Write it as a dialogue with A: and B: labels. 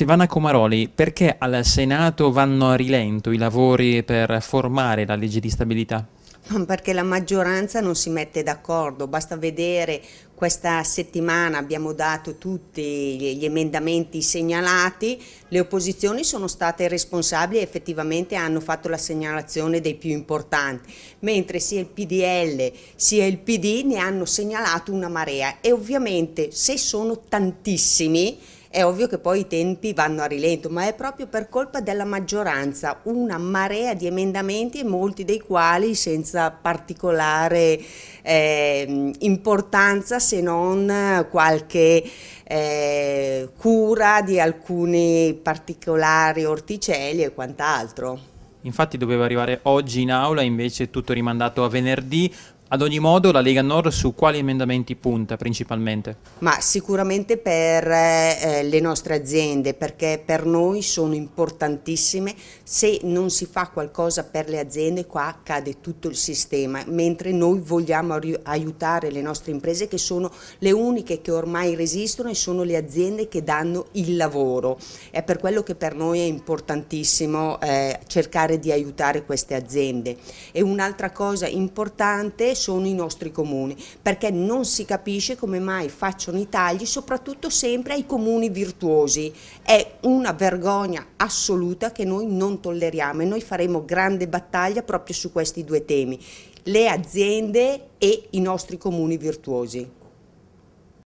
A: Silvana Comaroli, perché al Senato vanno a rilento i lavori per formare la legge di stabilità?
B: Perché la maggioranza non si mette d'accordo, basta vedere questa settimana abbiamo dato tutti gli emendamenti segnalati, le opposizioni sono state responsabili e effettivamente hanno fatto la segnalazione dei più importanti, mentre sia il PDL sia il PD ne hanno segnalato una marea e ovviamente se sono tantissimi è ovvio che poi i tempi vanno a rilento, ma è proprio per colpa della maggioranza, una marea di emendamenti, molti dei quali senza particolare eh, importanza se non qualche eh, cura di alcuni particolari orticelli e quant'altro.
A: Infatti doveva arrivare oggi in aula, invece tutto rimandato a venerdì, ad ogni modo la Lega Nord su quali emendamenti punta principalmente?
B: Ma sicuramente per eh, le nostre aziende perché per noi sono importantissime, se non si fa qualcosa per le aziende qua cade tutto il sistema, mentre noi vogliamo aiutare le nostre imprese che sono le uniche che ormai resistono e sono le aziende che danno il lavoro. È per quello che per noi è importantissimo eh, cercare di aiutare queste aziende. E un'altra cosa importante sono i nostri comuni, perché non si capisce come mai facciano i tagli, soprattutto sempre ai comuni virtuosi. È una vergogna assoluta che noi non tolleriamo e noi faremo grande battaglia proprio su questi due temi, le aziende e i nostri comuni virtuosi.